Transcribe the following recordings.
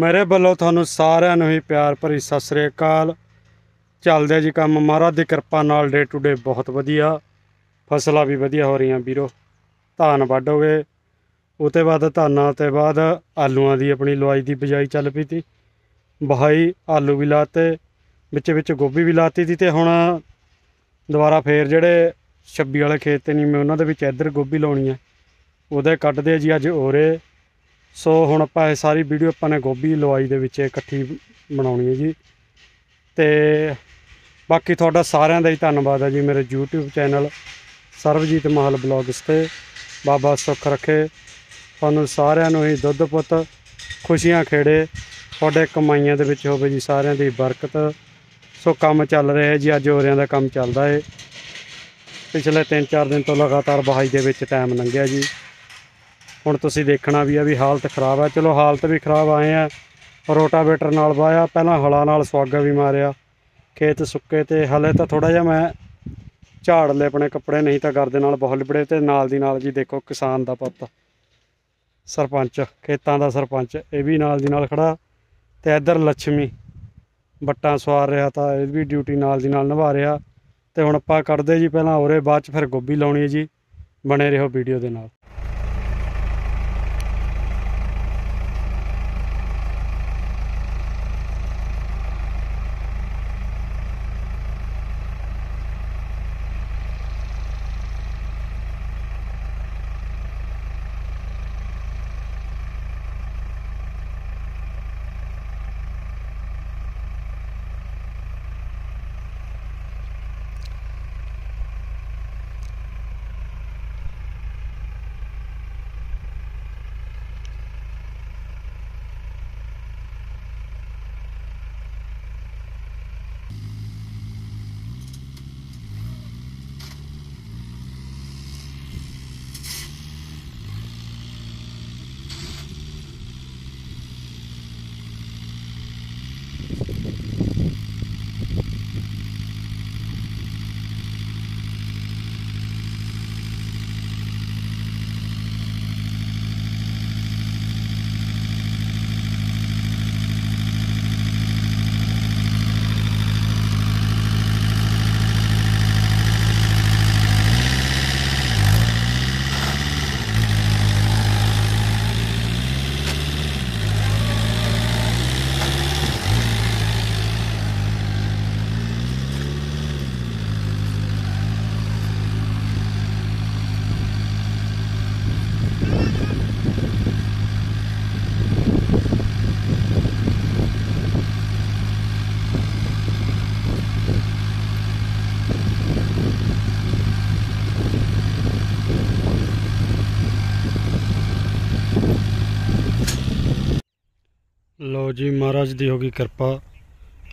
ਮੇਰੇ ਵੱਲੋਂ ਤੁਹਾਨੂੰ ਸਾਰਿਆਂ ਨੂੰ ਹੀ ਪਿਆਰ ਭਰੀ ਸਤਿ ਸ੍ਰੀ ਅਕਾਲ ਚੱਲਦੇ ਜੀ ਕੰਮ ਮਹਾਰਾਜ ਦੀ ਕਿਰਪਾ ਨਾਲ ਡੇ ਟੂ ਡੇ ਬਹੁਤ ਵਧੀਆ ਫਸਲਾਂ ਵੀ ਵਧੀਆ ਹੋ ਰਹੀਆਂ ਵੀਰੋ ਧਾਨ ਵੱਢੋਗੇ ਉਤੇ ਬਾਅਦ ਧਾਨਾਂ ਤੇ ਬਾਅਦ ਆਲੂਆਂ ਦੀ ਆਪਣੀ ਲਵਾਈ ਦੀ ਬਜਾਈ ਚੱਲ ਪਈ ਤੀ ਬਹਾਈ ਆਲੂ ਵੀ ਲਾਤੇ ਵਿੱਚ ਵਿੱਚ ਗੋਭੀ ਵੀ ਲਾਤੀ ਤੀ ਤੇ ਹੁਣ ਦੁਬਾਰਾ ਫੇਰ ਜਿਹੜੇ ਛੱਬੀ ਵਾਲੇ ਖੇਤ ਤੇ ਨਹੀਂ ਮੈਂ ਉਹਨਾਂ ਦੇ ਵਿੱਚ ਇੱਧਰ ਗੋਭੀ ਲਾਉਣੀ ਆ ਉਹਦੇ ਕੱਟਦੇ ਜੀ ਅੱਜ ਹੋਰੇ ਸੋ ਹੁਣ ਆਪਾਂ ਇਹ ਸਾਰੀ ਵੀਡੀਓ ਆਪਾਂ ਨੇ ਗੋਭੀ ਲਵਾਈ ਦੇ ਵਿੱਚ ਇਕੱਠੀ ਬਣਾਉਣੀ ਹੈ ਜੀ ਤੇ ਬਾਕੀ ਤੁਹਾਡਾ ਸਾਰਿਆਂ ਦਾ ਹੀ ਧੰਨਵਾਦ ਹੈ ਜੀ ਮੇਰੇ YouTube ਚੈਨਲ ਸਰਵਜੀਤ ਮਹਲ ਬਲੌਗਸ ਤੇ ਬਾਬਾ ਸੁੱਖ ਰੱਖੇ ਤੁਹਾਨੂੰ ਸਾਰਿਆਂ ਨੂੰ ਹੀ ਦੁੱਧ ਪੁੱਤ ਖੁਸ਼ੀਆਂ ਖੇੜੇ ਤੁਹਾਡੇ ਕਮਾਈਆਂ ਦੇ ਵਿੱਚ ਹੋਵੇ ਜੀ ਸਾਰਿਆਂ ਦੀ ਬਰਕਤ ਸੋ ਕੰਮ ਚੱਲ ਰਿਹਾ ਜੀ ਅੱਜ ਹੋਰਿਆਂ ਦਾ ਕੰਮ ਚੱਲਦਾ ਹੈ ਪਿਛਲੇ 3-4 ਦਿਨ ਤੋਂ ਲਗਾਤਾਰ ਬਹਾਈ ਦੇ ਵਿੱਚ ਟਾਈਮ ਲੰਘਿਆ ਜੀ ਹੁਣ ਤੁਸੀਂ ਦੇਖਣਾ ਵੀ ਆ ਵੀ ਹਾਲਤ ਖਰਾਬ ਆ ਚਲੋ ਹਾਲਤ ਵੀ ਖਰਾਬ ਆਏ ਆ ਰੋਟਾਵੇਟਰ ਨਾਲ ਵਾਇਆ ਪਹਿਲਾਂ ਹਲਾ ਨਾਲ ਸਵਾਗਾ ਵੀ ਮਾਰਿਆ ਖੇਤ ਸੁੱਕੇ ਤੇ ਹਲੇ ਤਾਂ ਥੋੜਾ ਜਿਹਾ ਮੈਂ ਝਾੜ ਲੈ ਆਪਣੇ ਕੱਪੜੇ ਨਹੀਂ ਤਾਂ ਕਰਦੇ ਨਾਲ ਬਹੁਤ ਲਿਬੜੇ ਤੇ ਨਾਲ ਦੀ ਨਾਲ ਜੀ ਦੇਖੋ ਕਿਸਾਨ ਦਾ ਪੁੱਤ ਸਰਪੰਚ ਖੇਤਾਂ ਦਾ ਸਰਪੰਚ ਇਹ ਵੀ ਨਾਲ ਦੀ ਨਾਲ ਖੜਾ ਤੇ ਇੱਧਰ ਲక్ష్ਮੀ ਬੱਟਾਂ ਸਵਾਰ ਰਿਹਾ ਤਾਂ ਇਹ ਵੀ ਡਿਊਟੀ ਨਾਲ ਦੀ ਨਾਲ ਨਿਭਾ ਰਿਹਾ ਤੇ ਹੁਣ ਆਪਾਂ ਕੱਢਦੇ ਜੀ ਪਹਿਲਾਂ ਔਰੇ ਬਾਅਦ ਚ ਫਿਰ ਗੋਭੀ ਲਾਉਣੀ ਹੈ ਜੀ ਬਣੇ ਰਹੋ ਵੀਡੀਓ ਦੇ ਨਾਲ ਲਓ ਜੀ ਮਹਾਰਾਜ ਦੀ ਹੋ ਗਈ ਕਿਰਪਾ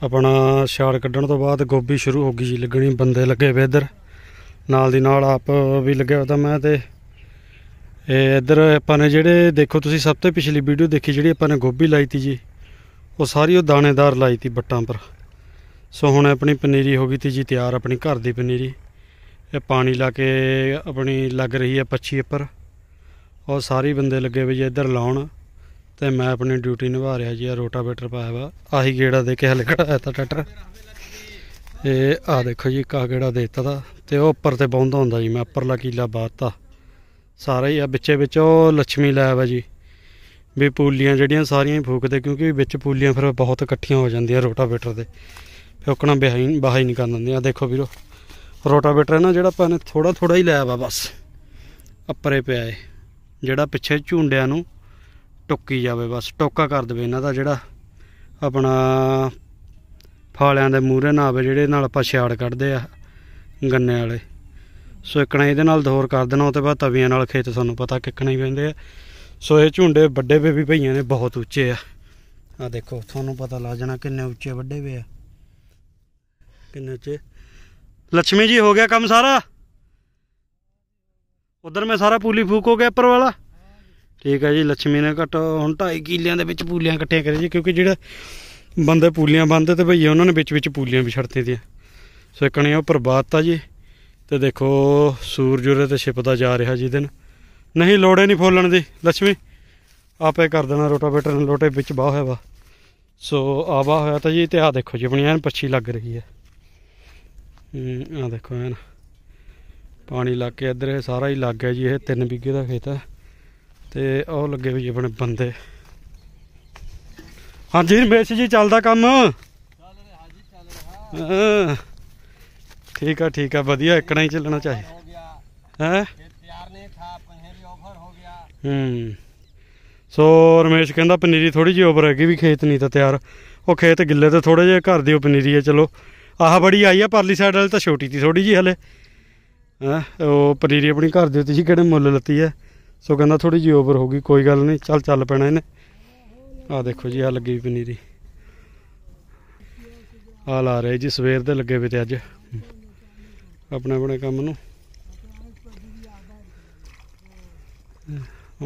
ਆਪਣਾ ਛਾੜ ਕੱਢਣ ਤੋਂ ਬਾਅਦ ਗੋਭੀ ਸ਼ੁਰੂ ਹੋ ਗਈ ਜੀ ਲੱਗਣੀ ਬੰਦੇ ਲੱਗੇ ਵੇ ਇੱਧਰ ਨਾਲ ਦੀ ਨਾਲ ਆਪ ਵੀ ਲੱਗਿਆ ਤਾਂ ਮੈਂ ਤੇ ਇਹ ਇੱਧਰ ਆਪਾਂ ਨੇ ਜਿਹੜੇ ਦੇਖੋ ਤੁਸੀਂ ਸਭ ਤੋਂ ਪਿਛਲੀ ਵੀਡੀਓ ਦੇਖੀ ਜਿਹੜੀ ਆਪਾਂ ਨੇ ਗੋਭੀ ਲਾਈ ਤੀ ਜੀ ਉਹ ਸਾਰੀ ਉਹ ਦਾਣੇਦਾਰ ਲਾਈ ਤੀ ਬੱਟਾਂ ਪਰ ਸੋ ਹੁਣ ਆਪਣੀ ਪਨੀਰੀ ਹੋ ਗਈ ਤੀ ਜੀ ਤਿਆਰ ਆਪਣੀ ਘਰ ਦੀ ਪਨੀਰੀ ਇਹ ਪਾਣੀ ਲਾ ਕੇ ਆਪਣੀ ਲੱਗ ਰਹੀ ਹੈ ਪੱਛੀ ਉੱਪਰ ਔਰ ਸਾਰੇ ਬੰਦੇ ਲੱਗੇ ਵੀ ਜੀ ਇੱਧਰ ਲਾਉਣ ਤੇ ਮੈਂ ਆਪਣੀ ਡਿਊਟੀ ਨਿਭਾ ਰਿਹਾ ਜੀ ਆ ਰੋਟਾਵੇਟਰ ਪਾਇਆ ਵਾ ਆਹੀ ਗੇੜਾ ਦੇ ਕੇ ਹਲੇ ਖੜਾਇਆ ਤਾਂ ਟਰੈਕਟਰ ਇਹ ਆ ਦੇਖੋ ਜੀ ਕਾ ਗੇੜਾ ਦੇਤਾ ਦਾ ਤੇ ਉਹ ਉੱਪਰ ਤੇ ਬੌਂਦਾ ਹੁੰਦਾ ਜੀ ਮੈਂ ਉੱਪਰਲਾ ਕੀਲਾ ਬਾਤਾ ਸਾਰਾ ਹੀ ਆ ਵਿੱਚੇ ਵਿੱਚ ਉਹ ਲక్ష్ਮੀ ਲਾਇਆ ਆ ਜੀ ਵੀ ਪੂਲੀਆਂ ਜਿਹੜੀਆਂ ਸਾਰੀਆਂ ਹੀ ਫੂਕਦੇ ਕਿਉਂਕਿ ਵਿੱਚ ਪੂਲੀਆਂ ਫਿਰ ਬਹੁਤ ਇਕੱਠੀਆਂ ਹੋ ਜਾਂਦੀਆਂ ਰੋਟਾਵੇਟਰ ਦੇ ਫੁਕਣਾ ਬਿਹਾਈ ਬਾਹਰ ਨਹੀਂ ਕਰਨ ਦਿੰਦੇ ਆ ਦੇਖੋ ਵੀਰੋ ਰੋਟਾਵੇਟਰ ਹੈ ਨਾ ਜਿਹੜਾ ਆਪਾਂ ਨੇ ਥੋੜਾ ਥੋੜਾ ਹੀ ਲਾਇਆ ਵਾ ਬਸ ਅੱਪਰੇ ਪਿਆ ਏ ਜਿਹੜਾ ਪਿੱਛੇ ਝੁੰਡਿਆਂ ਨੂੰ ਟੁੱਕੀ ਜਾਵੇ ਬਸ ਟੋਕਾ ਕਰ ਦੇਵੇ ਇਹਨਾਂ ਦਾ ਜਿਹੜਾ ਆਪਣਾ ਫਾਲਿਆਂ ਦੇ ਮੂਹਰੇ ਨਾ ਆਵੇ ਜਿਹੜੇ ਨਾਲ ਆਪਾਂ ਛਾੜ ਕੱਢਦੇ ਆ ਗੰਨੇ ਵਾਲੇ ਸੋ ਇੱਕਣਾ ਇਹਦੇ ਨਾਲ ਦੌਰ ਕਰ ਦੇਣਾ ਉਹ ਤੋਂ ਬਾਅਦ ਤਵੀਆਂ ਨਾਲ ਖੇਤ ਤੁਹਾਨੂੰ ਪਤਾ ਕਿੱਕਣਾ ਹੀ ਪੈਂਦੇ ਆ ਸੋ ਇਹ ਝੁੰਡੇ ਵੱਡੇ ਬੇਬੀ ਭਈਆਂ ਨੇ ਬਹੁਤ ਉੱਚੇ ਆ ਆ ਦੇਖੋ ਤੁਹਾਨੂੰ ਪਤਾ ਲੱਗ ਜਾਣਾ ਕਿੰਨੇ ਉੱਚੇ ਵੱਡੇ ਵੇ ਆ ਕਿੰਨੇ ਉੱਚੇ ਲక్ష్ਮੀ ਜੀ ਹੋ ਗਿਆ ਕੰਮ ਸਾਰਾ ਉਧਰ ਮੈਂ ਸਾਰਾ ਪੂਲੀ ਫੂਕ ਹੋ ਗਿਆ ਉੱਪਰ ਵਾਲਾ ਠੀਕ ਹੈ ਜੀ ਲక్ష్ਮੀ ਨੇ ਘਟ ਹੁਣ 2.5 ਕਿੱਲਿਆਂ ਦੇ ਵਿੱਚ ਪੂਲੀਆਂ ਇਕੱਠੀਆਂ ਕਰੀ ਜੀ ਕਿਉਂਕਿ ਜਿਹੜਾ ਬੰਦੇ ਪੂਲੀਆਂ ਬੰਦੇ ਤੇ ਭਈਆ ਉਹਨਾਂ ਨੇ ਵਿੱਚ ਵਿੱਚ ਪੂਲੀਆਂ ਵੀ ਛੜਤੇ ਦੀਆਂ ਸਿੱਕਣੇ ਉਹ ਆ ਜੀ ਤੇ ਦੇਖੋ ਸੂਰਜ ਉਰੇ ਤੇ ਛਿਪਦਾ ਜਾ ਰਿਹਾ ਜੀ ਦਿਨ ਨਹੀਂ ਲੋੜੇ ਨਹੀਂ ਫੋਲਣ ਦੀ ਲక్ష్ਮੀ ਆਪੇ ਕਰ ਦੇਣਾ ਰੋਟਾਵੇਟਰ ਨੇ ਲੋਟੇ ਵਿੱਚ ਬਾਹ ਹੋਇਆ ਵਾ ਸੋ ਆਵਾ ਹੋਇਆ ਤਾਂ ਜੀ ਤੇ ਆ ਦੇਖੋ ਜੀ ਆਪਣੀ ਪੱਛੀ ਲੱਗ ਰਹੀ ਹੈ ਆ ਦੇਖੋ ਐਨ ਪਾਣੀ ਲੱਗ ਕੇ ਇੱਧਰ ਸਾਰਾ ਹੀ ਲੱਗ ਗਿਆ ਜੀ ਇਹ ਤਿੰਨ ਬਿੱਗੇ ਦਾ ਖੇਤ ਹੈ ਤੇ ਉਹ ਲੱਗੇ ਵੀ ਆਪਣੇ ਬੰਦੇ ਹਾਂਜੀ ਰਮੇਸ਼ ਜੀ ਚੱਲਦਾ ਕੰਮ ਚੱਲ ਰਿਹਾ ਜੀ ਚੱਲ ਰਿਹਾ ਠੀਕ ਆ ਠੀਕ ਆ ਵਧੀਆ ਇਕਣਾ ਹੀ ਚੱਲਣਾ ਚਾਹੀਦਾ ਹੈ ਤਿਆਰ ਨਹੀਂ ਥਾ ਓਵਰ ਹੋ ਗਿਆ ਹੂੰ ਸੋ ਰਮੇਸ਼ ਕਹਿੰਦਾ ਪਨੀਰੀ ਥੋੜੀ ਜਿਹੀ ਓਵਰ ਹੈਗੀ ਵੀ ਖੇਤ ਨਹੀਂ ਤਾਂ ਤਿਆਰ ਉਹ ਖੇਤ ਗਿੱਲੇ ਤੇ ਥੋੜੇ ਜਿਹੇ ਘਰ ਦੀ ਉਹ ਪਨੀਰੀ ਹੈ ਚਲੋ ਆਹ ਬੜੀ ਆਈ ਆ ਪਰਲੀ ਸਾਈਡ ਵਾਲੀ ਤਾਂ ਛੋਟੀ ਸੀ ਥੋੜੀ ਜੀ ਹਲੇ ਹਾਂ ਉਹ ਪਨੀਰੀ ਆਪਣੀ ਘਰ ਦੇ ਤੁਸੀਂ ਕਿਹੜੇ ਮੁੱਲ ਲੱਤੀ ਹੈ ਸੋ ਕਹਿੰਦਾ ਥੋੜੀ ਜੀ ਓਵਰ ਹੋ ਗਈ ਕੋਈ ਗੱਲ ਨਹੀਂ ਚੱਲ ਚੱਲ ਪੈਣਾ ਇਹਨੇ ਆ ਦੇਖੋ ਜੀ ਆ ਲੱਗੀ ਪਨੀਰੀ ਆ ਲਾ ਰਹੇ ਜੀ ਸਵੇਰ ਦੇ ਲੱਗੇ ਵੀ ਤੇ ਅੱਜ ਆਪਣੇ ਆਪਣੇ ਕੰਮ ਨੂੰ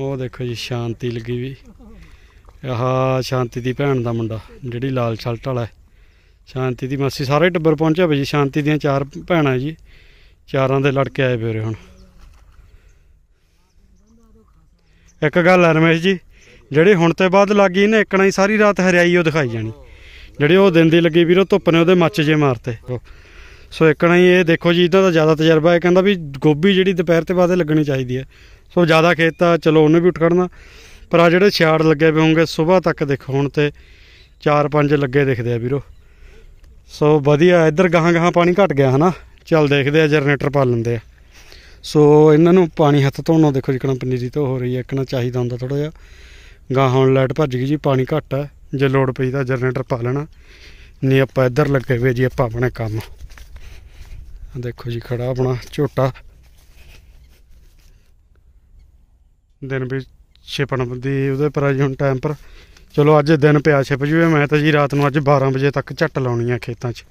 ਉਹ ਦੇਖੋ ਜੀ ਸ਼ਾਂਤੀ ਲੱਗੀ ਵੀ ਆਹ ਸ਼ਾਂਤੀ ਦੀ ਭੈਣ ਦਾ ਮੁੰਡਾ ਜਿਹੜੀ ਲਾਲ ਛਲਟ ਵਾਲਾ ਸ਼ਾਂਤੀ ਦੀ ਮਾਸੀ ਸਾਰੇ ਟੱਬਰ ਪਹੁੰਚਿਆ ਬਈ ਸ਼ਾਂਤੀ ਦੀਆਂ ਚਾਰ ਭੈਣਾਂ ਜੀ ਚਾਰਾਂ ਦੇ ਲੜਕੇ ਆਏ ਫੇਰੇ ਹੁਣ ਇੱਕ ਗੱਲ ਹੈ ਰਮੇਸ਼ ਜੀ ਜਿਹੜੇ ਹੁਣ ਤੇ ਬਾਅਦ ਲੱਗੀ ਨੇ ਇੱਕਣਾ ਹੀ ਸਾਰੀ ਰਾਤ ਹਰਿਆਈ ਉਹ ਦਿਖਾਈ ਜਾਣੀ ਜਿਹੜੇ ਉਹ ਦਿਨ ਦੀ ਲੱਗੀ ਵੀਰੋ ਧੁੱਪ ਨੇ ਉਹਦੇ ਮੱਚ ਜੇ ਮਾਰਤੇ ਸੋ ਇੱਕਣਾ ਹੀ ਇਹ ਦੇਖੋ ਜੀ ਇਦਾਂ ਤਾਂ ਜ਼ਿਆਦਾ ਤਜਰਬਾ ਹੈ ਕਹਿੰਦਾ ਵੀ ਗੋਭੀ ਜਿਹੜੀ ਦੁਪਹਿਰ ਤੇ ਬਾਅਦ ਲੱਗਣੀ ਚਾਹੀਦੀ ਹੈ ਸੋ ਜ਼ਿਆਦਾ ਖੇਤ ਤਾਂ ਚਲੋ ਉਹਨੇ ਵੀ ਉੱਠ ਖੜਨਾ ਪਰ ਆ ਜਿਹੜੇ ਛਿਆੜ ਲੱਗੇ ਪਏ ਹੋਣਗੇ ਸਵੇਰ ਤੱਕ ਦੇਖੋ ਹੁਣ ਤੇ 4-5 ਲੱਗੇ ਦਿਖਦੇ ਆ ਵੀਰੋ ਸੋ ਵਧੀਆ ਇੱਧਰ ਗਾਹਾਂ ਗਾਹਾਂ ਪਾਣੀ ਘਟ ਗਿਆ ਹਨਾ ਚੱਲ ਦੇਖਦੇ ਆ ਜਨਰੇਟਰ ਪਾ ਲੈਂਦੇ ਆ ਸੋ ਇਹਨਾਂ ਨੂੰ ਪਾਣੀ ਹੱਥ ਧੋਣੋਂ ਦੇਖੋ ਜਿਕਣਾ ਪਨੀਰੀ ਤੋਂ ਹੋ ਰਹੀ ਹੈ ਇੱਕਣਾ ਚਾਹੀਦਾ ਹੁੰਦਾ ਥੋੜਾ ਜਿਹਾ ਗਾਂ ਲਾਈਟ ਭੱਜ ਗਈ ਜੀ ਪਾਣੀ ਘੱਟ ਹੈ ਜੇ ਲੋੜ ਪਈ ਤਾਂ ਜਨਰੇਟਰ ਪਾ ਲੈਣਾ ਨਹੀਂ ਆਪਾਂ ਇੱਧਰ ਲੱਗੇ ਹੋਏ ਜੀ ਆਪਾਂ ਆਪਣੇ ਕੰਮ ਦੇਖੋ ਜੀ ਖੜਾ ਆਪਣਾ ਝੋਟਾ ਦਿਨ ਵੀ ਛਿਪਣ ਦੀ ਉਹਦੇ ਪਰ ਅਜੇ ਹੁਣ ਟਾਈਮ ਪਰ ਚਲੋ ਅੱਜ ਦਿਨ ਪਿਆ ਛਿਪ ਜੂਏ ਮੈਂ ਤਾਂ ਜੀ ਰਾਤ ਨੂੰ ਅੱਜ 12 ਵਜੇ ਤੱਕ ਝੱਟ ਲਾਉਣੀ ਆ ਖੇਤਾਂ 'ਚ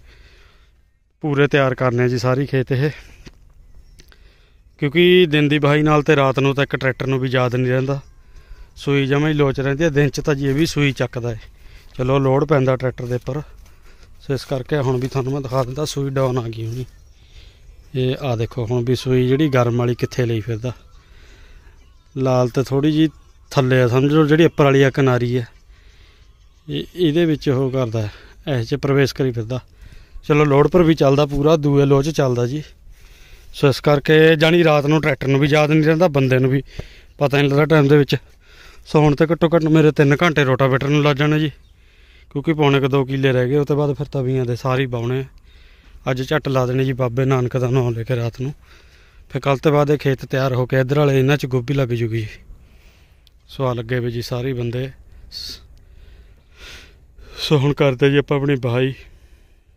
ਪੂਰੇ ਤਿਆਰ ਕਰਨੇ ਜੀ ਸਾਰੀ ਖੇਤ ਇਹ ਕਿਉਂਕਿ ਦਿਨ ਦੀ ਬਹਾਈ ਨਾਲ ਤੇ ਰਾਤ ਨੂੰ ਤਾਂ ਇੱਕ ਟਰੈਕਟਰ ਨੂੰ ਵੀ ਯਾਦ ਨਹੀਂ ਰਹਿੰਦਾ ਸੂਈ ਜਮਾ ਹੀ ਲੋਚ ਰਹਿੰਦੀ ਹੈ ਦਿਨ 'ਚ ਤਾਂ ਜੀ ਇਹ ਵੀ ਸੂਈ ਚੱਕਦਾ ਹੈ ਚਲੋ ਲੋਡ ਪੈਂਦਾ ਟਰੈਕਟਰ ਦੇ ਉੱਪਰ ਸੋ ਇਸ ਕਰਕੇ ਹੁਣ ਵੀ ਤੁਹਾਨੂੰ ਮੈਂ ਦਿਖਾ ਦਿੰਦਾ ਸੂਈ ਡਾਊਨ ਆ ਗਈ ਹੁਣੀ ਇਹ ਆ ਦੇਖੋ ਹੁਣ ਵੀ ਸੂਈ ਜਿਹੜੀ ਗਰਮ ਵਾਲੀ ਕਿੱਥੇ ਲਈ ਫਿਰਦਾ ਲਾਲ ਤੇ ਥੋੜੀ ਜੀ ਥੱਲੇ ਆ ਸਮਝ ਲਓ ਜਿਹੜੀ ਉੱਪਰ ਵਾਲੀ ਆ ਕਿਨਾਰੀ ਆ ਇਹ ਇਹਦੇ ਵਿੱਚ ਉਹ ਕਰਦਾ ਐਸੇ 'ਚ ਪ੍ਰਵੇਸ਼ ਕਰੀ ਫਿਰਦਾ ਚਲੋ ਲੋਡ ਪਰ ਵੀ ਚੱਲਦਾ ਪੂਰਾ ਦੂਏ ਲੋਚ ਚੱਲਦਾ ਜੀ ਸੋ ਇਸ ਕਰਕੇ ਜਾਨੀ ਰਾਤ ਨੂੰ ਟਰੈਕਟਰ ਨੂੰ ਵੀ ਯਾਦ ਨਹੀਂ ਰਹਿੰਦਾ ਬੰਦੇ ਨੂੰ ਵੀ ਪਤਾ ਨਹੀਂ ਲੱਗਦਾ ਟਾਈਮ ਦੇ ਵਿੱਚ ਸੋ ਹੁਣ ਤੇ ਘੱਟੋ ਘੱਟ ਮੇਰੇ 3 ਘੰਟੇ ਰੋਟਾਵੇਟਰ ਨੂੰ ਲੱਜ ਜਾਣੇ ਜੀ ਕਿਉਂਕਿ ਪੌਣੇ ਕ 2 ਕਿਲੇ ਰਹਿ ਗਏ ਉਹ ਤੋਂ ਬਾਅਦ ਫਿਰ ਤਵੀਆਂ ਦੇ ਸਾਰੇ ਬਾਉਣੇ ਅੱਜ ਝੱਟ ਲਾ ਦੇਣੇ ਜੀ ਬਾਬੇ ਨਾਨਕ ਦਾ ਨਾਮ ਲੈ ਕੇ ਰਾਤ ਨੂੰ ਫਿਰ ਕੱਲ ਤੇ ਬਾਅਦ ਇਹ ਖੇਤ ਤਿਆਰ ਹੋ ਕੇ ਇਧਰ ਵਾਲੇ ਇਹਨਾਂ 'ਚ ਗੋਭੀ ਲੱਗ ਜੂਗੀ ਜੀ ਸਵਾਲ ਲੱਗੇ ਵੀ ਜੀ ਸਾਰੇ ਬੰਦੇ ਸੋ ਹੁਣ ਕਰਦੇ ਜੀ ਆਪਾਂ ਆਪਣੀ ਬਹਾਈ